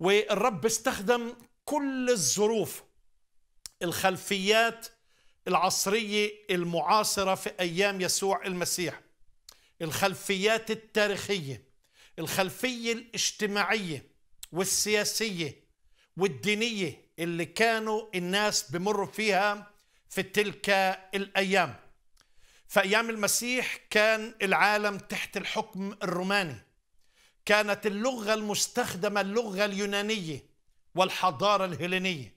والرب استخدم كل الظروف الخلفيات العصرية المعاصرة في أيام يسوع المسيح الخلفيات التاريخية الخلفية الاجتماعية والسياسية والدينية اللي كانوا الناس بمروا فيها في تلك الأيام في أيام المسيح كان العالم تحت الحكم الروماني كانت اللغة المستخدمة اللغة اليونانية والحضارة الهيلينية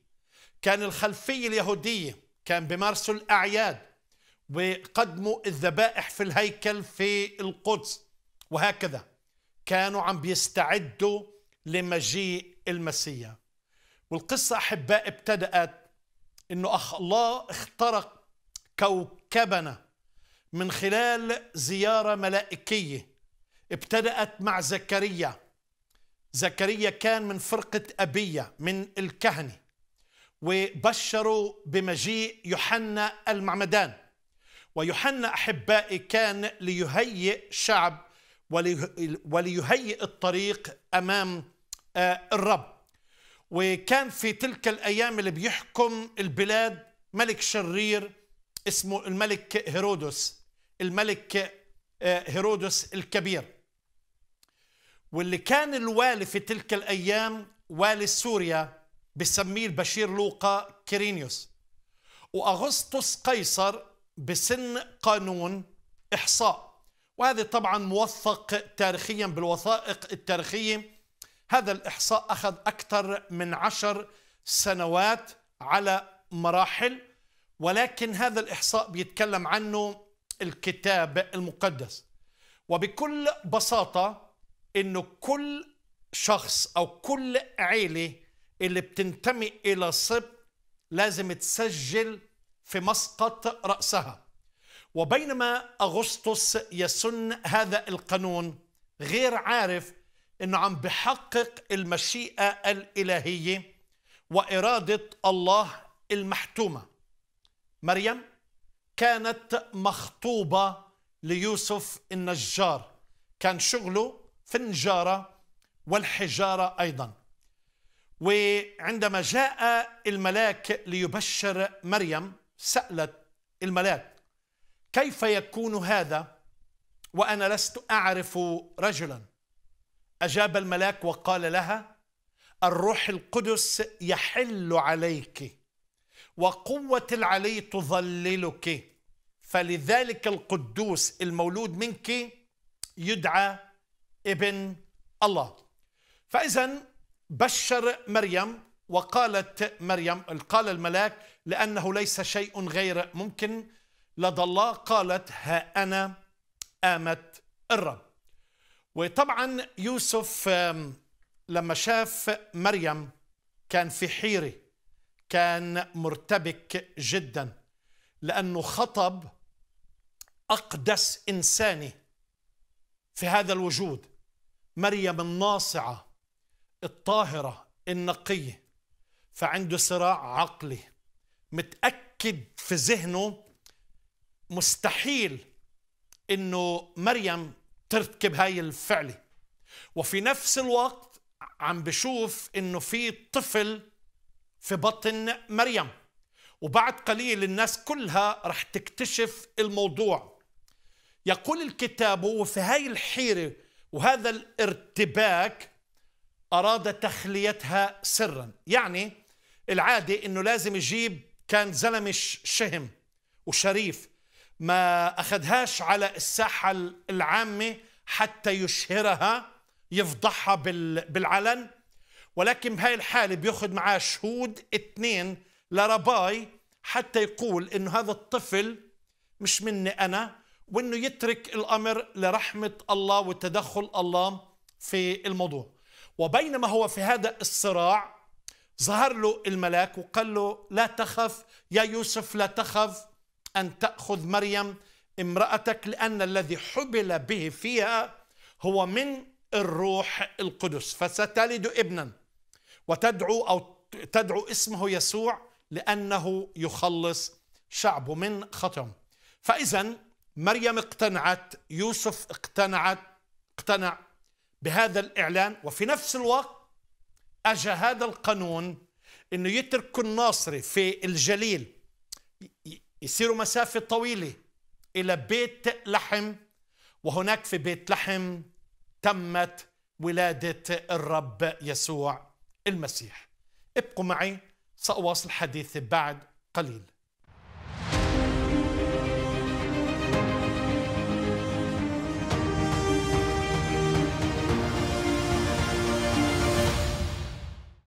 كان الخلفية اليهودية كان بيمارسوا الأعياد وقدموا الذبائح في الهيكل في القدس وهكذا كانوا عم بيستعدوا لمجيء المسيح والقصة أحباء ابتدأت أنه أخ الله اخترق كوكبنا من خلال زيارة ملائكية ابتدأت مع زكريا زكريا كان من فرقة أبية من الكهنة وبشروا بمجيء يوحنا المعمدان ويوحنا أحبائي كان ليهيئ شعب وليهيئ الطريق أمام آه، الرب وكان في تلك الأيام اللي بيحكم البلاد ملك شرير اسمه الملك هيرودس الملك آه، هيرودس الكبير واللي كان الوالي في تلك الأيام والي سوريا بسميه البشير لوقا كيرينيوس وأغسطس قيصر بسن قانون إحصاء وهذا طبعا موثق تاريخيا بالوثائق التاريخية هذا الإحصاء أخذ أكثر من عشر سنوات على مراحل ولكن هذا الإحصاء بيتكلم عنه الكتاب المقدس وبكل بساطة انه كل شخص او كل عيله اللي بتنتمي الى صب لازم تسجل في مسقط راسها وبينما اغسطس يسن هذا القانون غير عارف انه عم بحقق المشيئه الالهيه واراده الله المحتومه مريم كانت مخطوبه ليوسف النجار كان شغله في النجارة والحجارة أيضا وعندما جاء الملاك ليبشر مريم سألت الملاك كيف يكون هذا وأنا لست أعرف رجلا أجاب الملاك وقال لها الروح القدس يحل عليك وقوة العلي تظللك فلذلك القدوس المولود منك يدعى ابن الله فإذا بشر مريم وقالت مريم قال الملاك لأنه ليس شيء غير ممكن لدى الله قالت ها أنا آمت الرب وطبعا يوسف لما شاف مريم كان في حيرة كان مرتبك جدا لأنه خطب أقدس إنساني في هذا الوجود مريم الناصعة الطاهرة النقية فعنده صراع عقلي متأكد في ذهنه مستحيل انه مريم ترتكب هاي الفعلة وفي نفس الوقت عم بشوف انه في طفل في بطن مريم وبعد قليل الناس كلها رح تكتشف الموضوع يقول الكتاب وفي هاي الحيرة وهذا الارتباك أراد تخليتها سرا يعني العادة أنه لازم يجيب كان زلمة شهم وشريف ما أخذهاش على الساحة العامة حتى يشهرها يفضحها بالعلن ولكن بهاي الحالة بيأخذ معاه شهود اثنين لرباي حتى يقول انه هذا الطفل مش مني انا وانه يترك الامر لرحمه الله وتدخل الله في الموضوع وبينما هو في هذا الصراع ظهر له الملاك وقال له لا تخف يا يوسف لا تخف ان تاخذ مريم امراتك لان الذي حبل به فيها هو من الروح القدس فستلد ابنا وتدعو او تدعو اسمه يسوع لانه يخلص شعبه من خطاهم فاذا مريم اقتنعت يوسف اقتنعت اقتنع بهذا الإعلان وفي نفس الوقت أجى هذا القانون أنه يترك الناصري في الجليل يسيروا مسافة طويلة إلى بيت لحم وهناك في بيت لحم تمت ولادة الرب يسوع المسيح ابقوا معي سأواصل حديثي بعد قليل